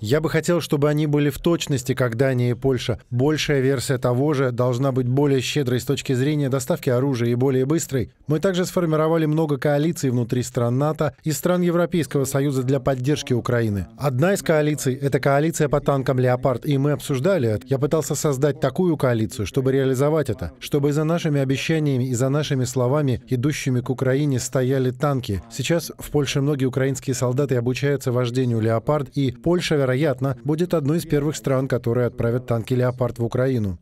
Я бы хотел, чтобы они были в точности, как Дания и Польша. Большая версия того же должна быть более щедрой с точки зрения доставки оружия и более быстрой. Мы также сформировали много коалиций внутри стран НАТО и стран Европейского Союза для поддержки Украины. Одна из коалиций — это коалиция по танкам «Леопард», и мы обсуждали это. Я пытался создать такую коалицию, чтобы реализовать это, чтобы за нашими обещаниями и за нашими словами, идущими к Украине, стояли танки. Сейчас в Польше многие украинские солдаты солдаты обучаются вождению «Леопард», и Польша, вероятно, будет одной из первых стран, которые отправят танки «Леопард» в Украину.